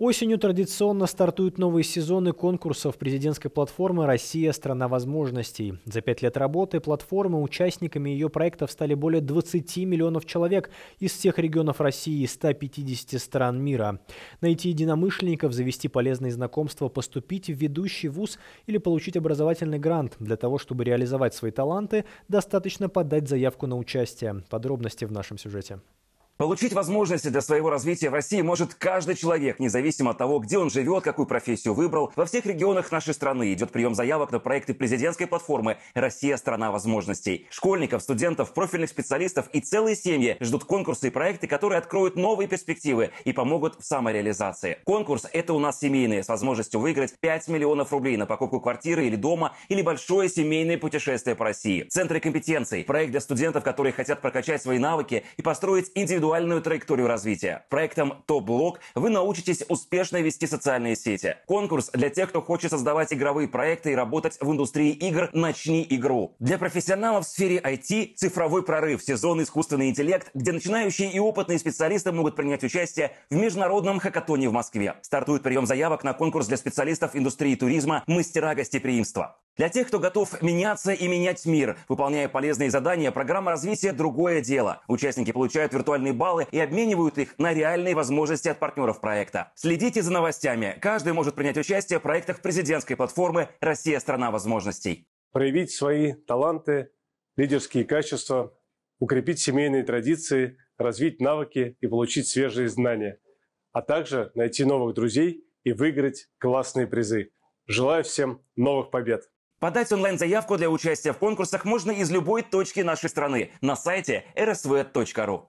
Осенью традиционно стартуют новые сезоны конкурсов президентской платформы «Россия – страна возможностей». За пять лет работы платформы участниками ее проектов стали более 20 миллионов человек из всех регионов России и 150 стран мира. Найти единомышленников, завести полезные знакомства, поступить в ведущий вуз или получить образовательный грант. Для того, чтобы реализовать свои таланты, достаточно подать заявку на участие. Подробности в нашем сюжете. Получить возможности для своего развития в России может каждый человек, независимо от того, где он живет, какую профессию выбрал. Во всех регионах нашей страны идет прием заявок на проекты президентской платформы «Россия – страна возможностей». Школьников, студентов, профильных специалистов и целые семьи ждут конкурсы и проекты, которые откроют новые перспективы и помогут в самореализации. Конкурс – это у нас семейные, с возможностью выиграть 5 миллионов рублей на покупку квартиры или дома, или большое семейное путешествие по России. Центры компетенций – проект для студентов, которые хотят прокачать свои навыки и построить индивидуальную индивидуальную траекторию развития. Проектом «Топ-блок» вы научитесь успешно вести социальные сети. Конкурс для тех, кто хочет создавать игровые проекты и работать в индустрии игр «Начни игру». Для профессионалов в сфере IT цифровой прорыв, сезон искусственный интеллект, где начинающие и опытные специалисты могут принять участие в международном хакатоне в Москве. Стартует прием заявок на конкурс для специалистов индустрии туризма «Мастера гостеприимства». Для тех, кто готов меняться и менять мир, выполняя полезные задания, программа развития «Другое дело». Участники получают виртуальные баллы и обменивают их на реальные возможности от партнеров проекта. Следите за новостями. Каждый может принять участие в проектах президентской платформы «Россия – страна возможностей». Проявить свои таланты, лидерские качества, укрепить семейные традиции, развить навыки и получить свежие знания, а также найти новых друзей и выиграть классные призы. Желаю всем новых побед! Подать онлайн-заявку для участия в конкурсах можно из любой точки нашей страны на сайте rsv.ru.